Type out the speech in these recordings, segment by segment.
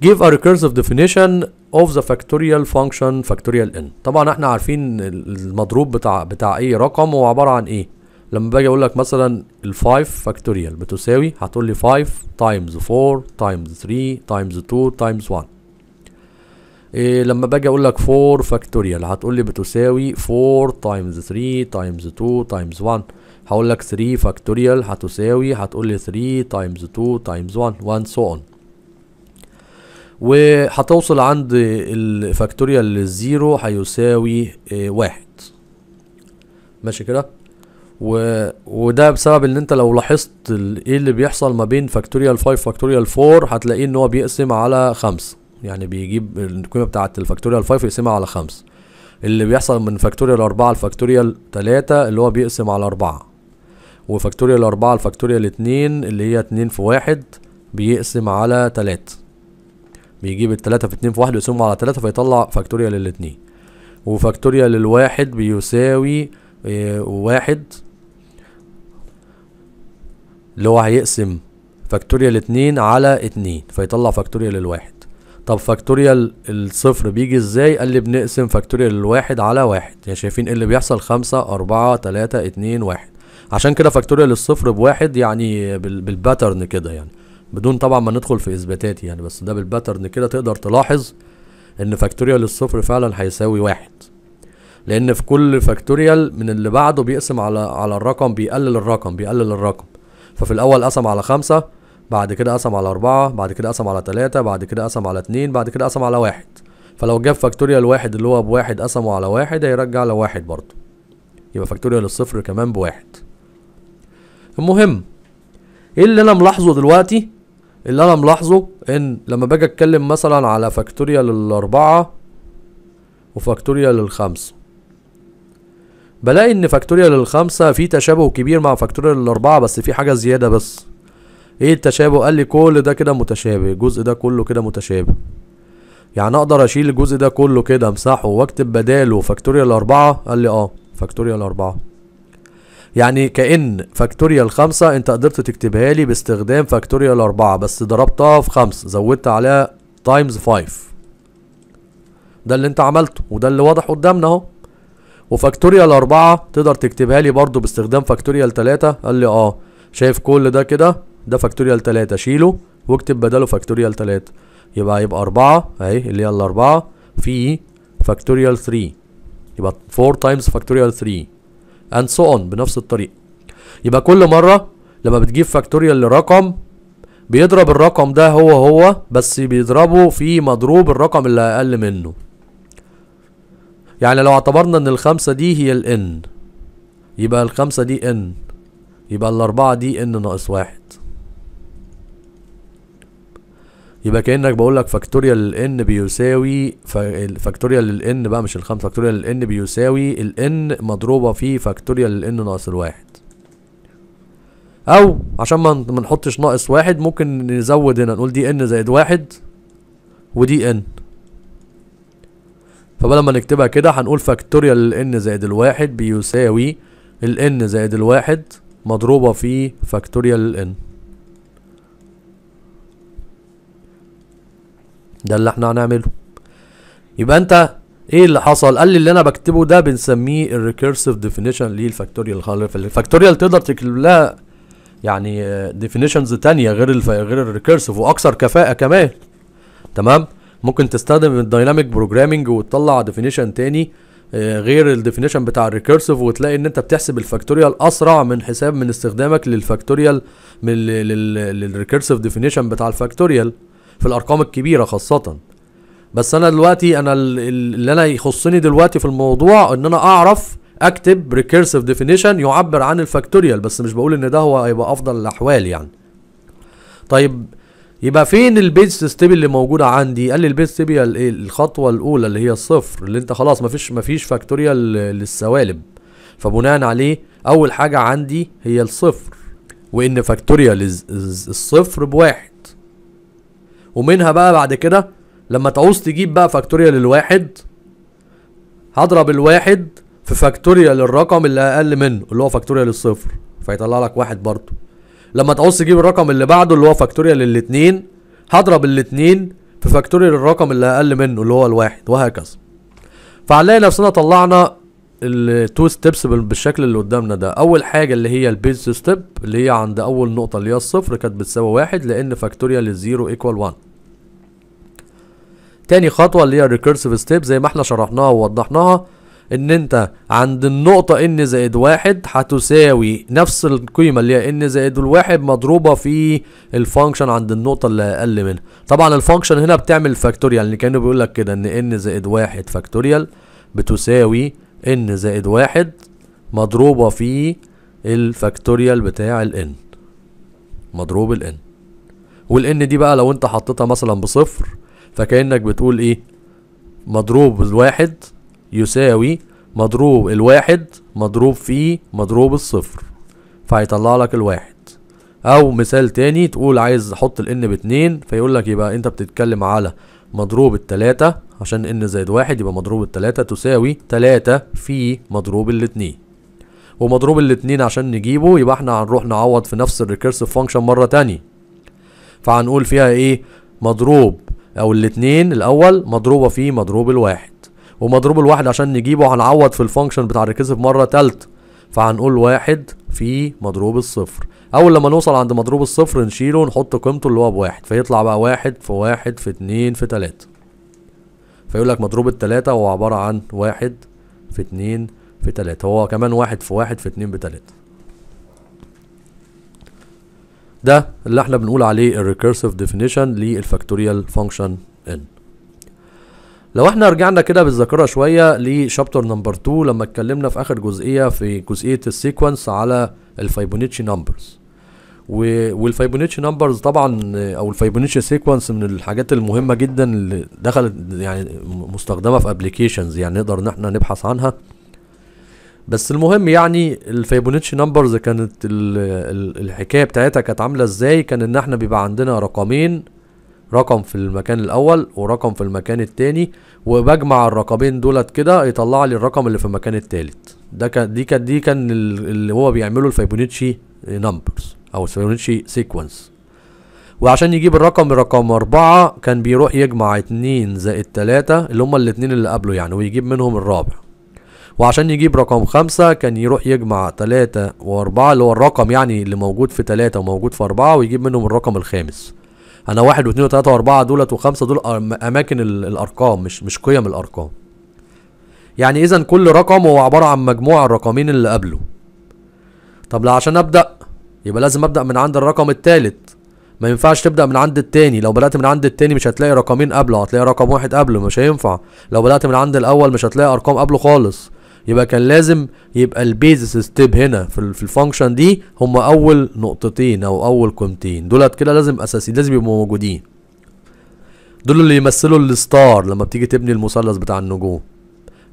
give a recursive definition of the factorial function factorial n طبعا احنا عارفين المضروب بتاع بتاع اي رقم هو عباره عن ايه لما باجي اقول لك مثلا ال5 فاكتوريال بتساوي هتقول لي 5 تايمز 4 تايمز 3 times 2 تايمز 1 إيه لما باجي اقول لك 4 فاكتوريال هتقول لي بتساوي 4 تايمز 3 times 2 تايمز 1 هقول لك 3 فاكتوريال هتساوي هتقول لي 3 تايمز 2 تايمز 1 وان سو اون وهتوصل عند الفاكتوريال للزيرو هيساوي آه، واحد ماشي كده و... وده بسبب ان انت لو لاحظت ايه اللي بيحصل ما بين فاكتوريال 5 فاكتوريال 4 هتلاقيه ان هو بيقسم على 5 يعني بيجيب القيمه بتاعه الفاكتوريال 5 يقسمها على 5 اللي بيحصل من فاكتوريال 4 لفاكتوريال 3 اللي هو بيقسم على 4 وفاكتوريال 4 لفاكتوريال 2 اللي هي 2 في 1 بيقسم على 3 بيجيب التلاتة في اتنين في واحد ويقسمهم على تلاتة فيطلع فاكتوريال للاتنين وفاكتوريال للواحد بيساوي آه، واحد اللي هو هيقسم فاكتوريال اتنين على اتنين فيطلع فاكتوريال الواحد طب فاكتوريال الصفر بيجي ازاي قال لي بنقسم فاكتوريال الواحد على واحد يعني شايفين ايه اللي بيحصل خمسة اربعة تلاتة اتنين واحد عشان كده فاكتوريال الصفر بواحد يعني بالباترن كده يعني بدون طبعا ما ندخل في اثباتات يعني بس ده بالباترن كده تقدر تلاحظ ان فاكتوريال الصفر فعلا هيساوي واحد لان في كل فاكتوريال من اللي بعده بيقسم على على الرقم بيقلل الرقم بيقلل الرقم ففي الاول قسم على خمسة بعد كده قسم على أربعة بعد كده قسم على تلاتة بعد كده قسم على اتنين بعد كده قسم على واحد فلو جاب فاكتوريال واحد اللي هو بواحد قسمه على واحد هيرجع لواحد برضه يبقى فاكتوريال الصفر كمان بواحد المهم ايه اللي انا ملاحظه دلوقتي اللي انا ملاحظه ان لما باجي اتكلم مثلا على فاكتوريال للاربعة وفاكتوريال للخمسة بلاقي ان فاكتوريال للخمسة في تشابه كبير مع فاكتوريال للاربعة بس في حاجة زيادة بس ايه التشابه قال لي كل ده كده متشابه الجزء ده كله كده متشابه يعني اقدر اشيل الجزء ده كله كده امسحه واكتب بداله فاكتوريال الاربعة قال لي اه فاكتوريال الاربعة يعني كأن فاكتوريال خمسة انت قدرت تكتبها لي باستخدام فاكتوريال أربعة بس ضربتها في خمسة زودت عليها تايمز فايف ده اللي انت عملته وده اللي واضح قدامنا اهو وفاكتوريال أربعة تقدر تكتبها لي برضو باستخدام فاكتوريال تلاتة قال لي اه شايف كل ده كده ده فاكتوريال تلاتة شيله واكتب بداله فاكتوريال تلاتة يبقى هيبقى أربعة اهي اللي هي الأربعة في فاكتوريال 3 يبقى 4 تايمز فاكتوريال 3 اند سو اون بنفس الطريقه يبقى كل مره لما بتجيب فاكتوريال لرقم بيضرب الرقم ده هو هو بس بيضربه في مضروب الرقم اللي اقل منه يعني لو اعتبرنا ان الخمسة دي هي ال n يبقى الخمسة دي n يبقى الاربعة دي n ناقص واحد يبقى كانك بقول لك فاكتوريال ان بيساوي فاكتوريال الان بقى مش الخمسه فاكتوريال الان بيساوي الان مضروبه في فاكتوريال الان ناقص الواحد او عشان ما نحطش ناقص واحد ممكن نزود هنا نقول دي ان زائد واحد ودي ان فبدل ما نكتبها كده هنقول فاكتوريال الان زائد الواحد بيساوي الان زائد الواحد مضروبه في فاكتوريال الان ده اللي احنا هنعمله يبقى انت ايه اللي حصل قال لي اللي انا بكتبه ده بنسميه الريكيرسيف ديفينيشن للفاكتوريال خالص الفاكتوريال تقدر تكتب لها يعني ديفينيشنز تانية غير الف... غير الريكيرسيف واكثر كفاءه كمان تمام ممكن تستخدم الدايناميك بروجرامنج وتطلع ديفينيشن تاني آه، غير الديفينيشن بتاع الريكيرسيف وتلاقي ان انت بتحسب الفاكتوريال اسرع من حساب من استخدامك للفاكتوريال من للريكيرسيف ديفينيشن بتاع الفاكتوريال في الارقام الكبيره خاصه بس انا دلوقتي انا اللي انا يخصني دلوقتي في الموضوع ان انا اعرف اكتب ريكيرسيف ديفينيشن يعبر عن الفاكتوريال بس مش بقول ان ده هو هيبقى افضل الاحوال يعني طيب يبقى فين البيج ستيبل اللي موجوده عندي قال لي البيج ستيبل إيه، الخطوه الاولى اللي هي الصفر اللي انت خلاص مفيش مفيش فاكتوريال للسوالب فبناء عليه اول حاجه عندي هي الصفر وان فاكتوريال الصفر بواحد ومنها بقى بعد كده لما تعوز تجيب بقى فاكتوريال الواحد هضرب الواحد في فاكتوريال الرقم اللي اقل منه اللي هو فاكتوريال الصفر فيطلع لك واحد برضه لما تعوز تجيب الرقم اللي بعده اللي هو فاكتوريال الاتنين هضرب الاتنين في فاكتوريال الرقم اللي اقل منه اللي هو الواحد وهكذا فهنلاقي نفسنا طلعنا التو ستيبس بالشكل اللي قدامنا ده اول حاجه اللي هي البيز ستيب اللي هي عند اول نقطه اللي هي الصفر كانت بتساوي واحد لان فاكتوريال الزيرو ايكوال 1 تاني خطوه اللي هي الريكيرسيف ستيب زي ما احنا شرحناها ووضحناها ان انت عند النقطة ان زائد واحد هتساوي نفس القيمة اللي هي ان زائد الواحد مضروبة في الفانكشن عند النقطة اللي اقل منها طبعا الفانكشن هنا بتعمل فاكتوريال اللي كانوا بيقول لك كده ان ان زائد واحد فاكتوريال بتساوي ان زائد واحد مضروبة في الفاكتوريال بتاع الان مضروب الان والان دي بقى لو انت حطيتها مثلا بصفر فكأنك بتقول ايه مضروب الواحد يساوي مضروب الواحد مضروب فيه مضروب الصفر فهيطلع لك الواحد او مثال تاني تقول عايز احط الان باتنين فيقول لك يبقى انت بتتكلم على مضروب التلاتة عشان ان زائد واحد يبقى مضروب التلاتة تساوي تلاتة في مضروب الاتنين ومضروب الاتنين عشان نجيبه يبقى احنا هنروح نعوض في نفس الريكيرسيف فانكشن مرة تانية فهنقول فيها ايه مضروب او الاثنين الاول مضروبة في مضروب الواحد ومضروب الواحد عشان نجيبه هنعوض في الفانكشن بتاع الريكيرسيف مرة ثالثه فهنقول واحد في مضروب الصفر اول لما نوصل عند مضروب الصفر نشيله ونحط قيمته اللي هو بواحد فيطلع بقى واحد في واحد في اتنين في تلاتة فيقول لك مضروب التلاتة هو عبارة عن واحد في اتنين في تلاتة هو كمان واحد في واحد في اتنين بتلاتة ده اللي احنا بنقول عليه الريكيرسيف ديفينيشن للفاكتوريال فانكشن ان لو احنا رجعنا كده بالذاكره شويه لشابتر نمبر 2 لما اتكلمنا في اخر جزئيه في جزئيه السيكونس على الفايبونيتشي نمبرز والفايبونيتشي نمبرز طبعا او الفايبونيتشي سيكونس من الحاجات المهمه جدا اللي دخلت يعني مستخدمه في ابلكيشنز يعني نقدر ان احنا نبحث عنها بس المهم يعني الفيبونيتشي نمبرز كانت الحكايه بتاعتها كانت عامله ازاي كان ان احنا بيبقى عندنا رقمين رقم في المكان الاول ورقم في المكان التاني وبجمع الرقمين دولت كده يطلع لي الرقم اللي في المكان التالت ده كان دي كان دي كان اللي هو بيعمله الفيبونيتشي نمبرز او الفيبونيتشي سيكونس وعشان يجيب الرقم رقم أربعة كان بيروح يجمع اتنين زائد تلاتة اللي هما الاتنين اللي قبله يعني ويجيب منهم الرابع وعشان يجيب رقم خمسة كان يروح يجمع تلاتة واربعة اللي هو الرقم يعني اللي موجود في تلاتة وموجود في اربعة ويجيب منهم الرقم الخامس انا واحد واثنين وتلاتة واربعة دولت وخمسة دول اماكن الارقام مش مش قيم الارقام يعني اذا كل رقم هو عبارة عن مجموع الرقمين اللي قبله طب لا عشان ابدأ يبقى لازم ابدأ من عند الرقم التالت ما ينفعش تبدا من عند التاني لو بدات من عند التاني مش هتلاقي رقمين قبله هتلاقي رقم واحد قبله مش هينفع لو بدات من عند الاول مش هتلاقي ارقام قبله خالص يبقى كان لازم يبقى البيزس ستيب هنا في الفانكشن دي هما اول نقطتين او اول قيمتين دولت كده لازم اساسي لازم يبقوا موجودين دول اللي يمثلوا الستار لما بتيجي تبني المثلث بتاع النجوم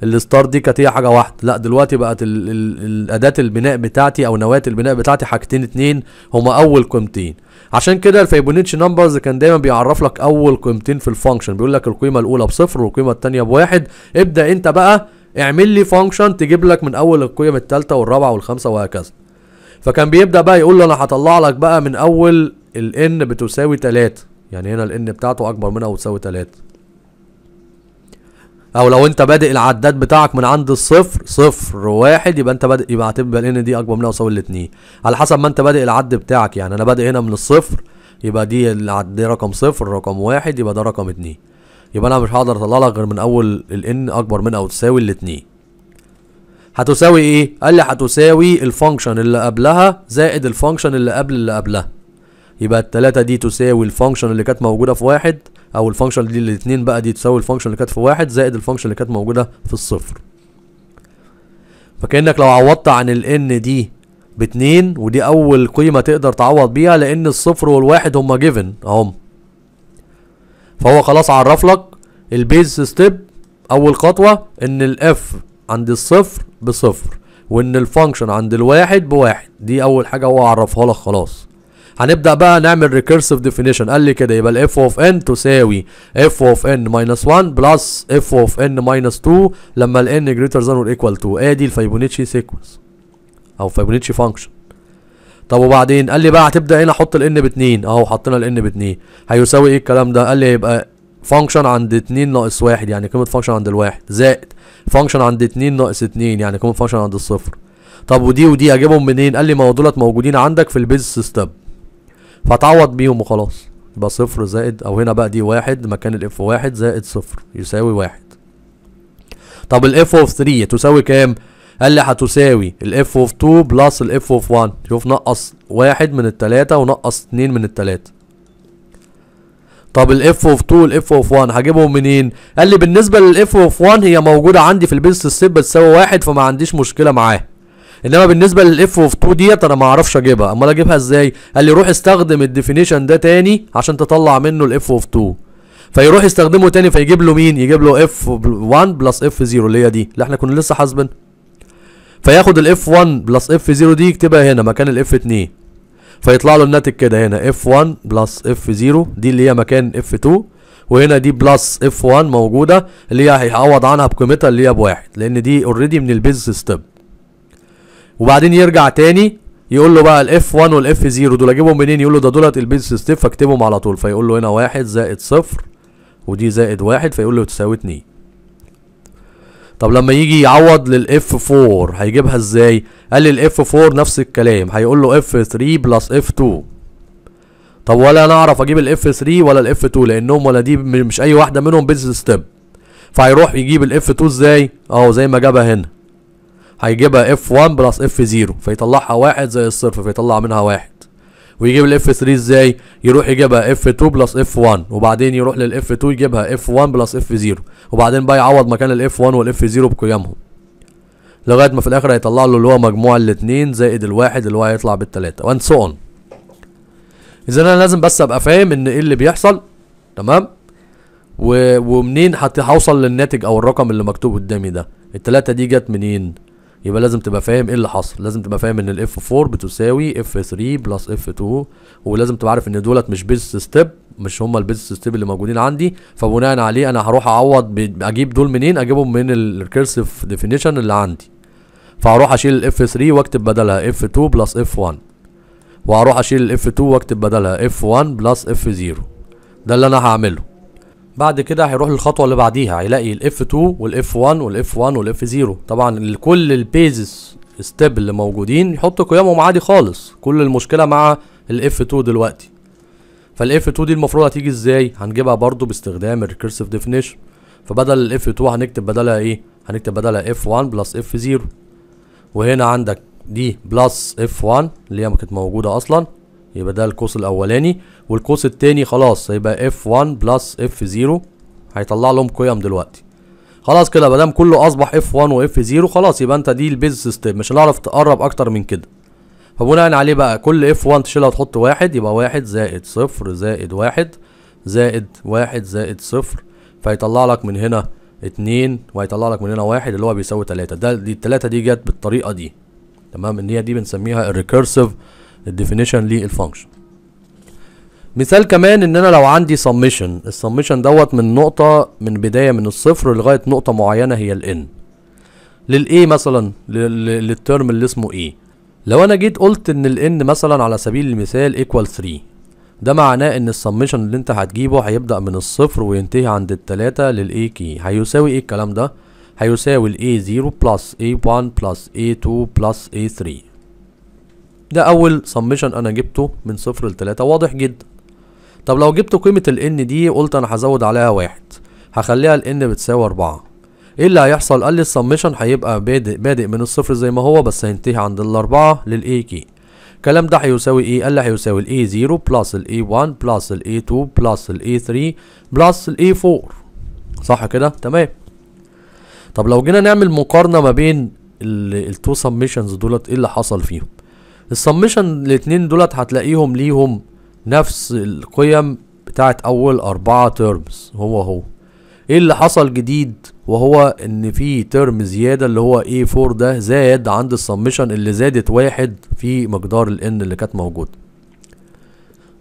الستار دي كانت هي حاجه واحده لا دلوقتي بقت ال ال الاداه البناء بتاعتي او نواه البناء بتاعتي حاجتين اتنين هما اول قيمتين عشان كده الفيبونيتش نمبرز كان دايما بيعرف لك اول قيمتين في الفانكشن بيقول لك القيمه الاولى بصفر والقيمه الثانيه بواحد ابدا انت بقى اعمل لي فانكشن تجيب لك من اول القيم الثالثه والرابعه والخامسه وهكذا فكان بيبدا بقى يقول له انا هطلع لك بقى من اول الان بتساوي 3 يعني هنا الان بتاعته اكبر منها وتساوي 3 او لو انت بادئ العداد بتاعك من عند الصفر صفر واحد يبقى انت بادئ يبقى هتبقى الان دي اكبر منها وتساوي الاثنين على حسب ما انت بادئ العد بتاعك يعني انا بادئ هنا من الصفر يبقى دي العد رقم صفر رقم واحد يبقى ده رقم اتنين يبقى انا مش هقدر اطلع لك غير من اول الان اكبر من او تساوي الاثنين هتساوي ايه قال لي هتساوي الفانكشن اللي قبلها زائد الفانكشن اللي قبل اللي قبلها يبقى التلاتة دي تساوي الفانكشن اللي كانت موجودة في واحد او الفانكشن دي الاتنين بقى دي تساوي الفانكشن اللي كانت في واحد زائد الفانكشن اللي كانت موجودة في الصفر فكأنك لو عوضت عن n دي باتنين ودي اول قيمة تقدر تعوض بيها لان الصفر والواحد هما جيفن اهم فهو خلاص عرف لك البيز ستيب اول خطوه ان الاف عند الصفر بصفر وان الفانكشن عند الواحد بواحد دي اول حاجه هو عرفها لك خلاص هنبدا بقى نعمل ريكيرسيف ديفينيشن قال لي كده يبقى الاف اوف ان تساوي اف اوف ان ماينس 1 بلس اف اوف ان ماينس 2 لما الان جريتر ذان اور ايكوال 2 ادي الفيبونيتشي سيكونس او فيبونيتشي فانكشن طب وبعدين قال لي بقى هتبدا هنا احط الان ب2 اهو حطينا الان ب2 هيساوي ايه الكلام ده قال لي هيبقى فانكشن عند 2 ناقص 1 يعني قيمه فانكشن عند الواحد زائد فانكشن عند 2 ناقص 2 يعني قيمه فانكشن عند الصفر طب ودي ودي اجيبهم منين قال لي ما هو دولت موجودين عندك في البيز سيستم فتعوض بيهم وخلاص يبقى صفر زائد او هنا بقى دي واحد مكان الاف واحد زائد صفر يساوي واحد طب الاف اوف 3 تساوي كام قال لي هتساوي الاف اوف 2 بلس الاف اوف 1 شوف نقص واحد من التلاتة ونقص اتنين من التلاتة طب الاف اوف 2 والاف اوف 1 هجيبهم منين؟ قال لي بالنسبه للاف اوف 1 هي موجوده عندي في البيست ستيب بتساوي واحد فما عنديش مشكله معاها. انما بالنسبه للاف اوف 2 ديت انا ما اعرفش اجيبها، امال اجيبها ازاي؟ قال لي روح استخدم الديفينيشن ده تاني عشان تطلع منه الاف اوف 2. فيروح يستخدمه تاني فيجيب له مين؟ يجيب له اف 1 بلس اف 0 اللي هي دي اللي احنا كنا لسه حاسبينها. فياخد الاف 1 بلس اف 0 دي يكتبها هنا مكان الاف 2 فيطلع له الناتج كده هنا اف 1 بلس اف 0 دي اللي هي مكان اف 2 وهنا دي بلس اف 1 موجوده اللي هي هيعوض عنها بقيمتها اللي هي بواحد لان دي اوريدي من البيز ستيب وبعدين يرجع تاني يقول له بقى الاف 1 والاف 0 دول اجيبهم منين يقول له ده دولت البيز ستيب فاكتبهم على طول فيقول له هنا واحد زائد صفر ودي زائد واحد فيقول له تساوي 2 طب لما يجي يعوض للاف 4 هيجيبها ازاي قال لي الاف 4 نفس الكلام هيقول له اف 3 بلس اف 2 طب ولا انا اعرف اجيب الاف 3 ولا الاف 2 لانهم ولا دي مش اي واحده منهم بيز ستيب فهيروح يجيب الاف 2 ازاي اهو زي ما جابها هنا هيجيبها اف 1 بلس اف 0 فيطلعها واحد زي الصفر فيطلع منها واحد ويجيب الاف 3 ازاي يروح يجيبها اف 2 بلس اف 1 وبعدين يروح للاف 2 يجيبها اف 1 بلس اف 0 وبعدين بقى يعوض مكان الاف 1 والاف 0 بقيمهم لغايه ما في الاخر هيطلع له اللي هو مجموع الاثنين زائد الواحد اللي هو هيطلع بالثلاثه وان سو اون اذا انا لازم بس ابقى فاهم ان ايه اللي بيحصل تمام ومنين هوصل للناتج او الرقم اللي مكتوب قدامي ده التلاتة دي جت منين يبقى لازم تبقى فاهم ايه اللي حصل لازم تبقى فاهم ان الاف 4 بتساوي اف 3 بلس اف 2 ولازم تبقى عارف ان دولت مش بيز ستيب مش هما البيز ستيب اللي موجودين عندي فبناء عليه انا هروح اعوض اجيب دول منين اجيبهم من الريكيرسيف ديفينيشن اللي عندي فهروح اشيل الاف 3 واكتب بدلها اف 2 بلس اف 1 وهروح اشيل الاف 2 واكتب بدلها اف 1 بلس اف 0 ده اللي انا هعمله بعد كده هيروح للخطوه اللي بعديها هيلاقي الاف 2 والاف 1 والاف 1 والاف 0 طبعا كل البيزز ستيب اللي موجودين يحط قيمهم عادي خالص كل المشكله مع الاف 2 دلوقتي فالاف 2 دي المفروض هتيجي ازاي هنجيبها برضو باستخدام الريكيرسيف ديفينيشن فبدل الاف 2 هنكتب بدلها ايه هنكتب بدلها اف 1 بلس اف 0 وهنا عندك دي بلس اف 1 اللي هي ما كانت موجوده اصلا يبقى ده القوس الاولاني والقوس التاني خلاص هيبقى اف 1 بلس اف 0 هيطلع لهم قيم دلوقتي خلاص كده ما دام كله اصبح اف 1 واف 0 خلاص يبقى انت دي البيز سيستم مش هنعرف تقرب اكتر من كده فبناء عليه بقى كل اف 1 تشيلها وتحط واحد يبقى واحد زائد صفر زائد واحد زائد واحد زائد صفر فيطلع لك من هنا اتنين وهيطلع لك من هنا واحد اللي هو بيساوي تلاتة ده دي التلاتة دي جت بالطريقة دي تمام ان هي دي بنسميها الريكيرسيف الديفينيشن للفانكشن مثال كمان ان انا لو عندي سميشن السميشن دوت من نقطة من بداية من الصفر لغاية نقطة معينة هي ال n a مثلا للترم اللي اسمه ايه لو انا جيت قلت ان ال n مثلا على سبيل المثال equal 3 ده معناه ان السميشن اللي انت هتجيبه هيبدأ من الصفر وينتهي عند التلاتة a كي هيساوي ايه الكلام ده هيساوي ال a0 plus a1 plus a2 plus a3 ده اول سمشن انا جبته من صفر لتلاتة واضح جدا طب لو جبت قيمة ال n دي قلت انا هزود عليها واحد هخليها ال n بتساوي اربعة ايه اللي هيحصل قال لي السمشن هيبقى بادئ بادئ من الصفر زي ما هو بس هينتهي عند الاربعة للـ AK الكلام ده هيساوي ايه قال لي هيساوي a 0 بلس a 1 بلس a 2 بلس a 3 بلس a 4 صح كده تمام طب لو جينا نعمل مقارنة ما بين التو سمشنز دولت ايه اللي حصل فيهم السمشن الاتنين دولت هتلاقيهم ليهم نفس القيم بتاعت اول اربعة تيرمز هو هو ايه اللي حصل جديد وهو ان في ترم زيادة اللي هو A4 ده زاد عند السمشن اللي زادت واحد في مقدار ال N اللي كانت موجودة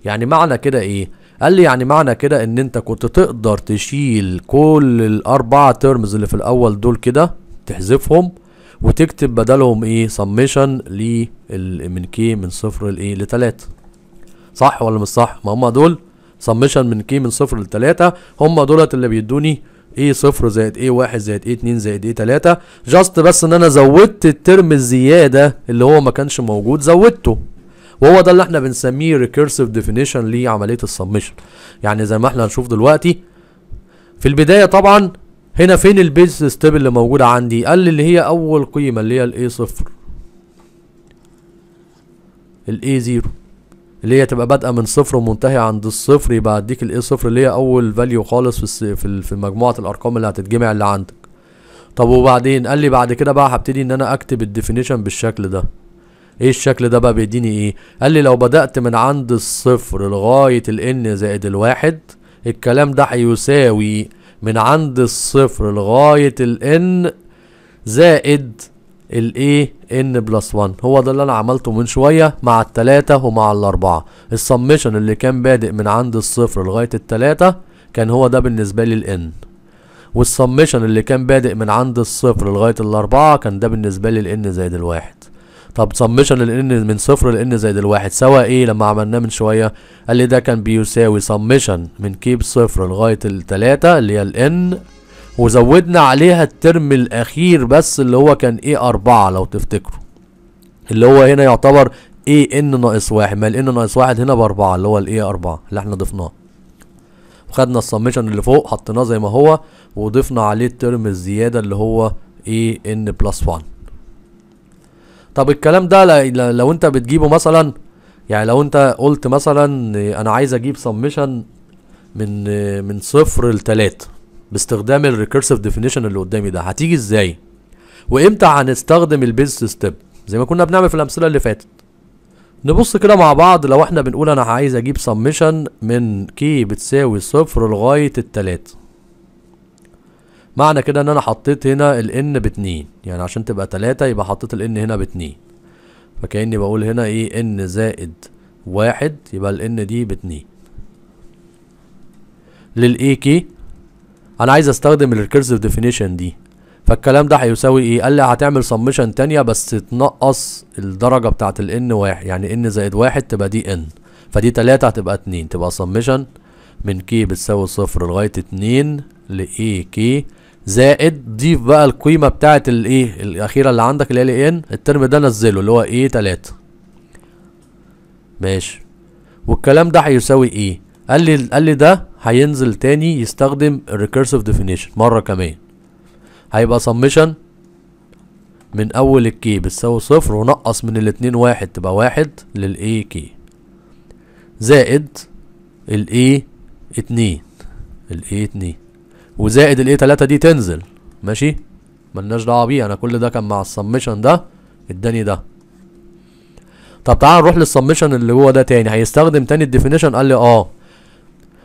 يعني معنى كده ايه قال لي يعني معنى كده ان انت كنت تقدر تشيل كل الاربعة ترمز اللي في الاول دول كده تحذفهم وتكتب بدلهم ايه سميشن ل من كي من صفر لايه لتلاتة صح ولا مش صح ما هم دول سميشن من كي من صفر لتلاتة هم دولت اللي بيدوني ايه صفر زائد ايه واحد زائد ايه اتنين زائد ايه تلاتة جاست بس ان انا زودت الترم الزيادة اللي هو ما كانش موجود زودته وهو ده اللي احنا بنسميه ريكيرسيف ديفينيشن لعملية السميشن يعني زي ما احنا هنشوف دلوقتي في البداية طبعا هنا فين البيز ستيب اللي موجودة عندي قال لي اللي هي اول قيمة اللي هي الاي صفر الاي زيرو اللي هي تبقى بادئه من صفر ومنتهيه عند الصفر يبقى اديك الاي صفر اللي هي اول فاليو خالص في في مجموعه الارقام اللي هتتجمع اللي عندك طب وبعدين قال لي بعد كده بقى هبتدي ان انا اكتب الديفينيشن بالشكل ده ايه الشكل ده بقى بيديني ايه قال لي لو بدات من عند الصفر لغايه الان زائد الواحد الكلام ده هيساوي من عند الصفر لغاية ال n زائد الايه n بلس 1 هو ده اللي انا عملته من شوية مع التلاتة ومع الاربعة السمشن اللي كان بادئ من عند الصفر لغاية التلاتة كان هو ده بالنسبة لي ال n والسمشن اللي كان بادئ من عند الصفر لغاية الأربعة كان ده بالنسبة لي ال n زائد الواحد طب سمشن للان من صفر لان زائد الواحد سوا ايه لما عملناه من شويه قال لي ده كان بيساوي سمشن من كيب صفر لغايه التلاته اللي هي الان وزودنا عليها الترم الاخير بس اللي هو كان ايه اربعه لو تفتكروا اللي هو هنا يعتبر ايه ان ناقص واحد ما الان ناقص واحد هنا باربعه اللي هو الايه اربعه اللي احنا ضفناه خدنا السمشن اللي فوق حطيناه زي ما هو وضفنا عليه الترم الزياده اللي هو ايه ان بلس 1 طب الكلام ده لو انت بتجيبه مثلا يعني لو انت قلت مثلا انا عايز اجيب سمشن من من صفر لتلاته باستخدام الريكيرسيف ديفينيشن اللي قدامي ده هتيجي ازاي وامتى هنستخدم البيز ستيب زي ما كنا بنعمل في الامثله اللي فاتت نبص كده مع بعض لو احنا بنقول انا عايز اجيب سمشن من كي بتساوي صفر لغايه التلاته معنى كده ان انا حطيت هنا الان 2 يعني عشان تبقى تلاتة يبقى حطيت n هنا 2 فكأني بقول هنا ايه ان زائد واحد يبقى n دي لل للاي كي انا عايز استخدم الريكيرسيف ديفينيشن دي فالكلام ده هيساوي ايه قال لي هتعمل سمشن تانية بس تنقص الدرجة بتاعت n واحد يعني ان زائد واحد تبقى دي ان فدي تلاتة هتبقى اتنين تبقى سمشن من كي بتساوي صفر لغاية اتنين لاي كي زائد ضيف بقى القيمه بتاعه الايه الاخيره اللي عندك اللي هي إيه ان الترم ده نزله اللي هو ايه 3 ماشي والكلام ده هيساوي ايه قال لي قال لي ده هينزل تاني يستخدم الريكيرسيف ديفينيشن مره كمان هيبقى سمشن من اول الكي بتساوي صفر ونقص من الاتنين واحد تبقى واحد للاي كي زائد الاي اتنين الاي اتنين وزائد الايه 3 دي تنزل ماشي ملناش دعوه بيه انا كل ده كان مع السمشن ده اداني ده طب تعال نروح للسمشن اللي هو ده تاني هيستخدم تاني الديفينيشن قال لي اه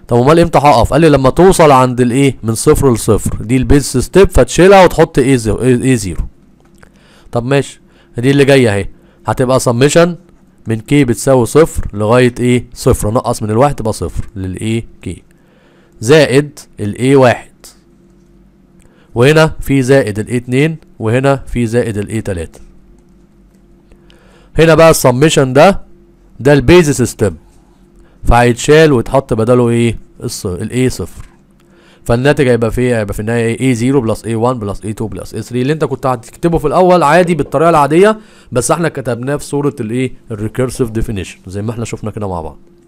طب امال امتى هقف قال لي لما توصل عند الايه من صفر لصفر دي البيز ستيب فتشيلها وتحط ايه زيرو ايه زيرو طب ماشي دي اللي جايه اهي هتبقى سمشن من كي بتساوي صفر لغايه ايه صفر نقص من الواحد تبقى صفر للايه كي زائد الايه واحد وهنا في زائد الاي 2 وهنا في زائد الاي 3 هنا بقى السمشن ده ده البيز سيستم فهيتشال ويتحط بداله ايه الاي صفر فالناتج هيبقى في إيه؟ هيبقى في النهايه ايه A0 بلس A1 بلس A2 بلس A3 اللي انت كنت هتكتبه في الاول عادي بالطريقه العاديه بس احنا كتبناه في صوره الايه الريكيرسيف ديفينيشن زي ما احنا شفنا كده مع بعض